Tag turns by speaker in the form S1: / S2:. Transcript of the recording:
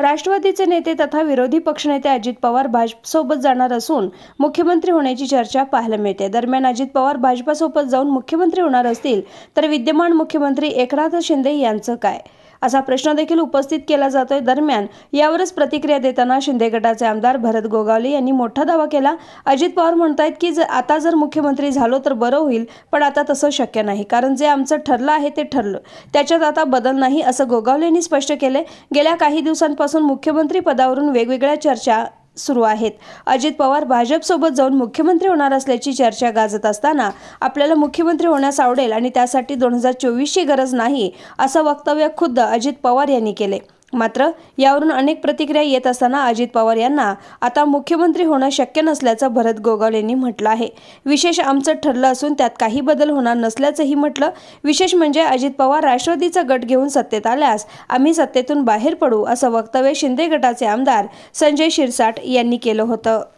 S1: राष्ट्रवादीचे नेते तथा विरोधी पक्षनेते अजित पवार भाजपसोबत जाणार असून मुख्यमंत्री होण्याची चर्चा पाहायला मिळते दरम्यान अजित पवार भाजपासोबत जाऊन मुख्यमंत्री होणार असतील तर विद्यमान मुख्यमंत्री एकनाथ शिंदे यांचं काय असा प्रश्न देखील उपस्थित केला जातोय दरम्यान यावरच प्रतिक्रिया देताना शिंदे गटाचे आमदार भरत गोगावले यांनी मोठा दावा केला अजित पवार म्हणतायत की जर आता जर मुख्यमंत्री झालो तर बरं होईल पण आता तसं शक्य नाही कारण जे आमचं ठरलं आहे ते ठरलं त्याच्यात आता बदल नाही असं गोगावले यांनी स्पष्ट केले गेल्या काही दिवसांपासून मुख्यमंत्री पदावरून वेगवेगळ्या चर्चा सुरू आहेत अजित पवार भाजपसोबत जाऊन मुख्यमंत्री होणार असल्याची चर्चा गाजत असताना आपल्याला मुख्यमंत्री होण्यास आवडेल आणि त्यासाठी दोन हजार चोवीसची गरज नाही असं वक्तव्य खुद्द अजित पवार यांनी केले मात्र यावरून अनेक प्रतिक्रिया येत असताना अजित पवार यांना आता मुख्यमंत्री होणं शक्य नसल्याचं भरत गोगावल यांनी म्हटलं आहे विशेष आमचं ठरलं असून त्यात काही बदल होणार नसल्याचंही म्हटलं विशेष म्हणजे अजित पवार राष्ट्रवादीचा गट घेऊन सत्तेत आल्यास आम्ही सत्तेतून बाहेर पडू असं वक्तव्य शिंदे गटाचे आमदार संजय शिरसाट यांनी केलं होतं